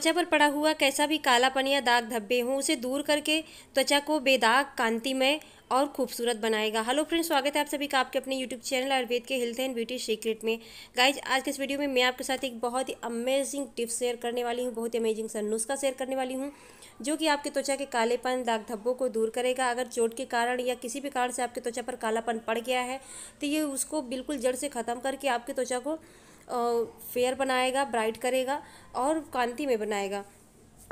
त्वचा पर पड़ा हुआ कैसा भी कालापन या दाग धब्बे हों उसे दूर करके त्वचा को बेदाग कांतिमय और खूबसूरत बनाएगा हेलो फ्रेंड्स स्वागत है आप सभी का आपके अपने यूट्यूब चैनल आयुर्वेद के हेल्थ एंड ब्यूटी सीक्रेट में गाइज आज के इस वीडियो में मैं आपके साथ एक बहुत ही अमेजिंग टिप्स शेयर करने वाली हूँ बहुत ही अमेजिंग सा नुस्खा शेयर करने वाली हूँ जो कि आपके त्वचा के कालेपन दाग धब्बों को दूर करेगा अगर चोट के कारण या किसी भी कारण से आपकी त्वचा पर कालापन पड़ गया है तो ये उसको बिल्कुल जड़ से ख़त्म करके आपकी त्वचा को फेयर बनाएगा ब्राइट करेगा और कांति में बनाएगा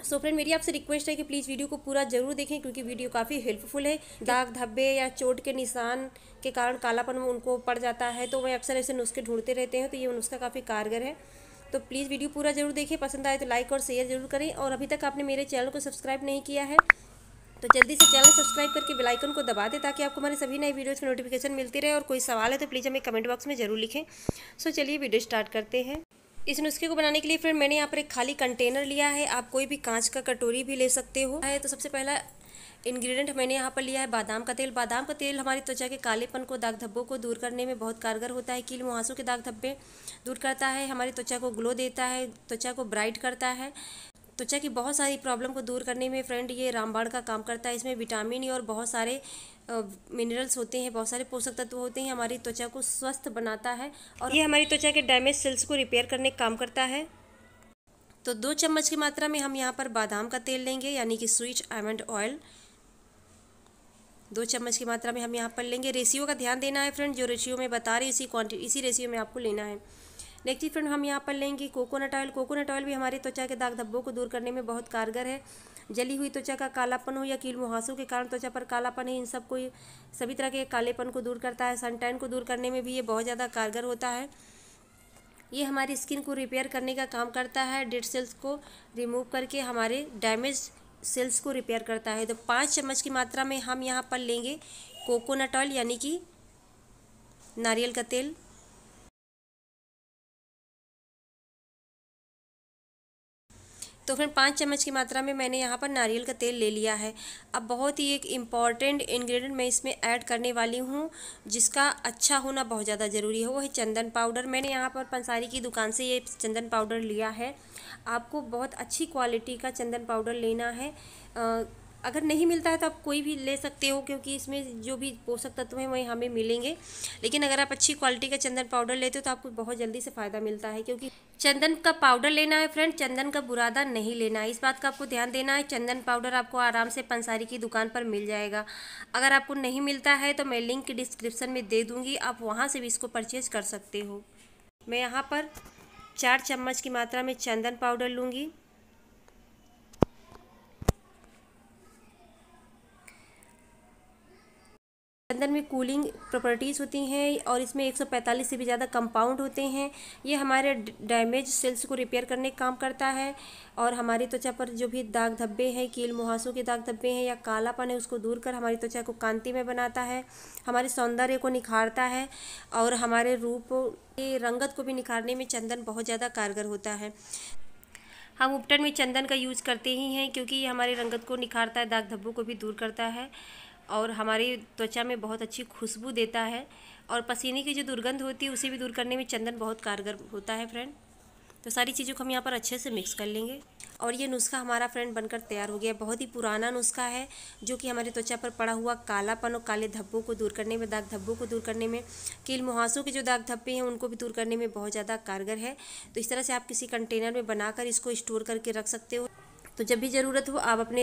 सो so फ्रेंड मेरी आपसे रिक्वेस्ट है कि प्लीज़ वीडियो को पूरा जरूर देखें क्योंकि वीडियो काफ़ी हेल्पफुल है दाग धब्बे या चोट के निशान के कारण कालापन उनको पड़ जाता है तो वह अक्सर ऐसे नुस्खे ढूंढते रहते हैं तो ये नुस्खा काफ़ी कारगर है तो प्लीज़ वीडियो पूरा जरूर देखें पसंद आए तो लाइक और शेयर जरूर करें और अभी तक आपने मेरे चैनल को सब्सक्राइब नहीं किया है तो जल्दी से चैनल सब्सक्राइब करके बेल आइकन को दबा दें ताकि आपको हमारे सभी नए वीडियोज़ की नोटिफिकेशन मिलती रहे और कोई सवाल है तो प्लीज़ हमें कमेंट बॉक्स में ज़रूर लिखें सो चलिए वीडियो स्टार्ट करते हैं इस नुस्खे को बनाने के लिए फ्रेंड मैंने यहाँ पर एक खाली कंटेनर लिया है आप कोई भी कांच का कटोरी भी ले सकते हो है तो सबसे पहला इंग्रेडिएंट मैंने यहाँ पर लिया है बादाम का तेल बादाम का तेल हमारी त्वचा के कालेपन को दाग धब्बों को दूर करने में बहुत कारगर होता है कील मुहासों के दाग धब्बे दूर करता है हमारी त्वचा को ग्लो देता है त्वचा को ब्राइट करता है त्वचा तो की बहुत सारी प्रॉब्लम को दूर करने में फ्रेंड ये रामबाण का काम करता है इसमें विटामिन और बहुत सारे मिनरल्स होते हैं बहुत सारे पोषक तत्व होते हैं हमारी त्वचा को स्वस्थ बनाता है और ये हमारी त्वचा के डैमेज सेल्स को रिपेयर करने का काम करता है तो दो चम्मच की मात्रा में हम यहाँ पर बादाम का तेल लेंगे यानी कि स्वीट आमंड ऑयल दो चम्मच की मात्रा में हम यहाँ पर लेंगे रेशियो का ध्यान देना है फ्रेंड जो रेशियो में बता रही इसी क्वान्टिटी इसी रेशियो में आपको लेना है नेक्स्ट फ्रेंड हम यहाँ पर लेंगे कोकोनट ऑयल कोकोनट ऑयल भी हमारी त्वचा के दाग धब्बों को दूर करने में बहुत कारगर है जली हुई त्वचा का कालापन हो या कील मुहासों के कारण त्वचा पर कालापन है इन सब को सभी तरह के कालेपन को दूर करता है सनटाइन को दूर करने में भी ये बहुत ज़्यादा कारगर होता है ये हमारी स्किन को रिपेयर करने का काम करता है डेड सेल्स को रिमूव करके हमारे डैमेज सेल्स को रिपेयर करता है तो पाँच चम्मच की मात्रा में हम यहाँ पर लेंगे कोकोनट ऑयल यानी कि नारियल का तेल तो फिर पाँच चम्मच की मात्रा में मैंने यहाँ पर नारियल का तेल ले लिया है अब बहुत ही एक इम्पॉर्टेंट इन्ग्रीडियंट मैं इसमें ऐड करने वाली हूँ जिसका अच्छा होना बहुत ज़्यादा ज़रूरी है वो है चंदन पाउडर मैंने यहाँ पर पंसारी की दुकान से ये चंदन पाउडर लिया है आपको बहुत अच्छी क्वालिटी का चंदन पाउडर लेना है आ, अगर नहीं मिलता है तो आप कोई भी ले सकते हो क्योंकि इसमें जो भी पोषक तत्व हैं वही हमें मिलेंगे लेकिन अगर आप अच्छी क्वालिटी का चंदन पाउडर लेते हो तो आपको बहुत जल्दी से फ़ायदा मिलता है क्योंकि चंदन का पाउडर लेना है फ्रेंड चंदन का बुरादा नहीं लेना है इस बात का आपको ध्यान देना है चंदन पाउडर आपको आराम से पंसारी की दुकान पर मिल जाएगा अगर आपको नहीं मिलता है तो मैं लिंक डिस्क्रिप्सन में दे दूँगी आप वहाँ से भी इसको परचेज़ कर सकते हो मैं यहाँ पर चार चम्मच की मात्रा में चंदन पाउडर लूँगी अंदर में कूलिंग प्रॉपर्टीज़ होती हैं और इसमें 145 से भी ज़्यादा कंपाउंड होते हैं ये हमारे डैमेज सेल्स को रिपेयर करने का काम करता है और हमारी त्वचा पर जो भी दाग धब्बे हैं कील मुहासों के दाग धब्बे हैं या कालापन है उसको दूर कर हमारी त्वचा को कांति में बनाता है हमारे सौंदर्य को निखारता है और हमारे रूप के रंगत को भी निखारने में चंदन बहुत ज़्यादा कारगर होता है हम उपटन में चंदन का यूज़ करते ही हैं क्योंकि ये हमारे रंगत को निखारता है दाग धब्बों को भी दूर करता है और हमारी त्वचा में बहुत अच्छी खुशबू देता है और पसीने की जो दुर्गंध होती है उसे भी दूर करने में चंदन बहुत कारगर होता है फ्रेंड तो सारी चीज़ों को हम यहाँ पर अच्छे से मिक्स कर लेंगे और ये नुस्खा हमारा फ्रेंड बनकर तैयार हो गया बहुत ही पुराना नुस्खा है जो कि हमारे त्वचा पर पड़ा हुआ कालापन और काले धब्बों को दूर करने में दाग धब्बों को दूर करने में कील मुहासों के जो दाग धब्बे हैं उनको भी दूर करने में बहुत ज़्यादा कारगर है तो इस तरह से आप किसी कंटेनर में बनाकर इसको स्टोर करके रख सकते हो तो जब भी ज़रूरत हो आप अपने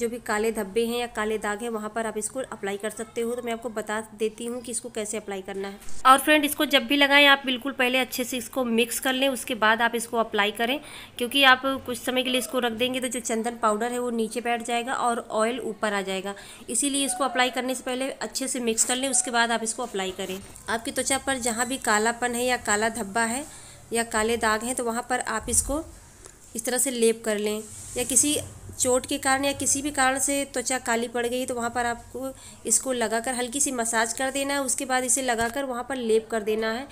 जो भी काले धब्बे हैं या काले दाग हैं वहाँ पर आप इसको अप्लाई कर सकते हो तो मैं आपको बता देती हूँ कि इसको कैसे अप्लाई करना है और फ्रेंड इसको जब भी लगाएं आप बिल्कुल पहले अच्छे से इसको मिक्स कर लें उसके बाद आप इसको अप्लाई करें क्योंकि आप कुछ समय के लिए इसको रख देंगे तो जो चंदन पाउडर है वो नीचे बैठ जाएगा और ऑयल ऊपर आ जाएगा इसीलिए इसको अप्लाई करने से पहले अच्छे से मिक्स कर लें उसके बाद आप इसको अप्लाई करें आपकी त्वचा पर जहाँ भी कालापन है या काला धब्बा है या काले दाग हैं तो वहाँ पर आप इसको इस तरह से लेप कर लें या किसी चोट के कारण या किसी भी कारण से त्वचा काली पड़ गई तो वहाँ पर आपको इसको लगाकर हल्की सी मसाज कर देना है उसके बाद इसे लगाकर वहाँ पर लेप कर देना है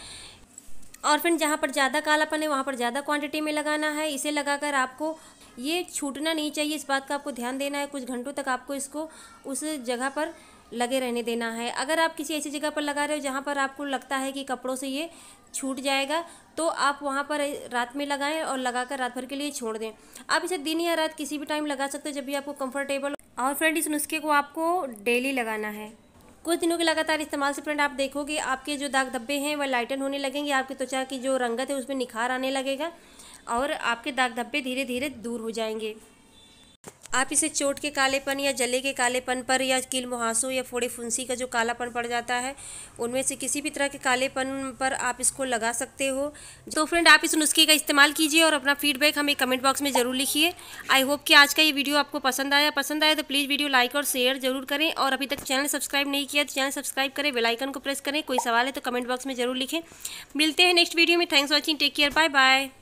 और फिर जहाँ पर ज़्यादा कालापन है वहाँ पर ज़्यादा क्वांटिटी में लगाना है इसे लगाकर आपको ये छूटना नहीं चाहिए इस बात का आपको ध्यान देना है कुछ घंटों तक आपको इसको उस जगह पर लगे रहने देना है अगर आप किसी ऐसी जगह पर लगा रहे हो जहाँ पर आपको लगता है कि कपड़ों से ये छूट जाएगा तो आप वहाँ पर रात में लगाएं और लगाकर रात भर के लिए छोड़ दें आप इसे दिन या रात किसी भी टाइम लगा सकते हो जब भी आपको कंफर्टेबल और फ्रेंड इस नुस्खे को आपको डेली लगाना है कुछ दिनों के लगातार इस्तेमाल से फ्रेंड आप देखोगे आपके जो दाग धब्बे हैं वह लाइटन होने लगेंगे आपकी त्वचा की जो रंगत है उसमें निखार आने लगेगा और आपके दाग धब्बे धीरे धीरे दूर हो जाएंगे आप इसे चोट के कालेपन या जले के कालेपन पर या कील मुहासों या फोड़े फुंसी का जो कालापन पड़ जाता है उनमें से किसी भी तरह के कालेपन पर आप इसको लगा सकते हो तो फ्रेंड आप इस नुस्खे का इस्तेमाल कीजिए और अपना फीडबैक हमें कमेंट बॉक्स में ज़रूर लिखिए आई होप कि आज का ये वीडियो आपको पसंद आया पसंद आया तो प्लीज़ वीडियो लाइक और शेयर जरूर करें और अभी तक चैनल सब्सक्राइब नहीं किया तो चैनल सब्सक्राइब करें बेलाइकन को प्रेस करें कोई सवाल है तो कमेंट बॉक्स में ज़रूर लिखें मिलते हैं नेक्स्ट वीडियो में thanks watching take care bye bye